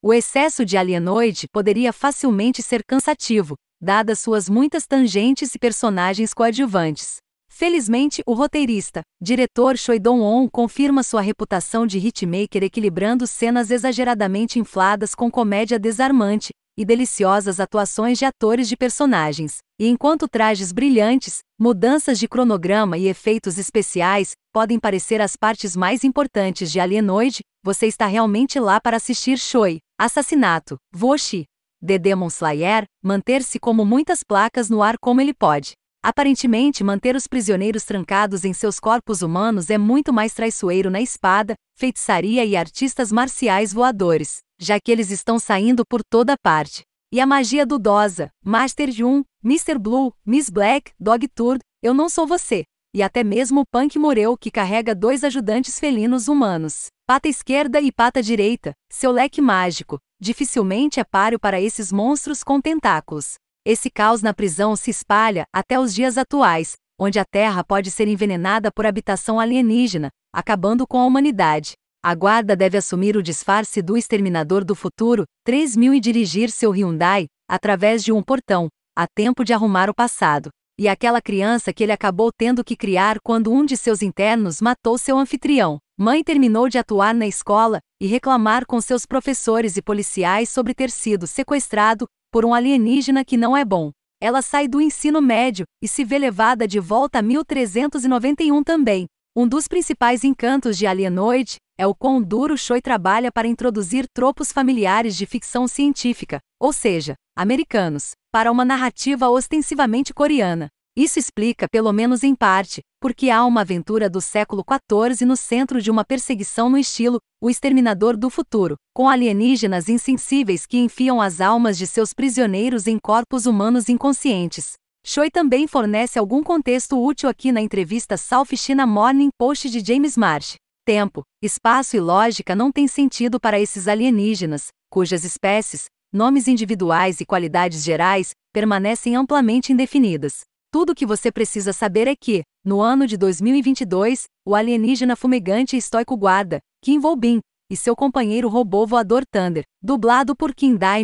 O excesso de alienoide poderia facilmente ser cansativo, dadas suas muitas tangentes e personagens coadjuvantes. Felizmente, o roteirista, diretor Choi Dong-won confirma sua reputação de hitmaker equilibrando cenas exageradamente infladas com comédia desarmante e deliciosas atuações de atores de personagens. E enquanto trajes brilhantes, mudanças de cronograma e efeitos especiais podem parecer as partes mais importantes de Alienoid, você está realmente lá para assistir Shoi, Assassinato, Voshi, The Demon Slayer, manter-se como muitas placas no ar como ele pode. Aparentemente, manter os prisioneiros trancados em seus corpos humanos é muito mais traiçoeiro na espada, feitiçaria e artistas marciais voadores, já que eles estão saindo por toda parte. E a magia do Dosa, Master Jun, Mr. Blue, Miss Black, Dog Tour, Eu Não Sou Você, e até mesmo o Punk Moreu que carrega dois ajudantes felinos humanos, pata esquerda e pata direita, seu leque mágico, dificilmente é páreo para esses monstros com tentáculos. Esse caos na prisão se espalha até os dias atuais, onde a Terra pode ser envenenada por habitação alienígena, acabando com a humanidade. A guarda deve assumir o disfarce do exterminador do futuro, 3000 e dirigir seu Hyundai através de um portão, Há tempo de arrumar o passado. E aquela criança que ele acabou tendo que criar quando um de seus internos matou seu anfitrião. Mãe terminou de atuar na escola e reclamar com seus professores e policiais sobre ter sido sequestrado por um alienígena que não é bom. Ela sai do ensino médio e se vê levada de volta a 1391 também. Um dos principais encantos de Alienoid é o quão duro Choi trabalha para introduzir tropos familiares de ficção científica, ou seja, americanos para uma narrativa ostensivamente coreana. Isso explica, pelo menos em parte, porque há uma aventura do século XIV no centro de uma perseguição no estilo O Exterminador do Futuro, com alienígenas insensíveis que enfiam as almas de seus prisioneiros em corpos humanos inconscientes. Choi também fornece algum contexto útil aqui na entrevista South China Morning Post de James Marsh. Tempo, espaço e lógica não têm sentido para esses alienígenas, cujas espécies, nomes individuais e qualidades gerais permanecem amplamente indefinidas. Tudo o que você precisa saber é que, no ano de 2022, o alienígena fumegante e estoico guarda, Kim Volbin, e seu companheiro robô voador Thunder, dublado por Kim dae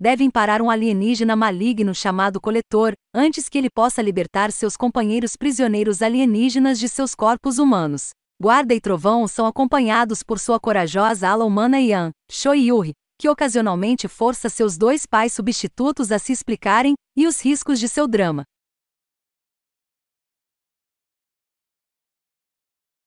devem parar um alienígena maligno chamado Coletor, antes que ele possa libertar seus companheiros prisioneiros alienígenas de seus corpos humanos. Guarda e Trovão são acompanhados por sua corajosa ala humana Yan, Shoyuri, que ocasionalmente força seus dois pais substitutos a se explicarem, e os riscos de seu drama.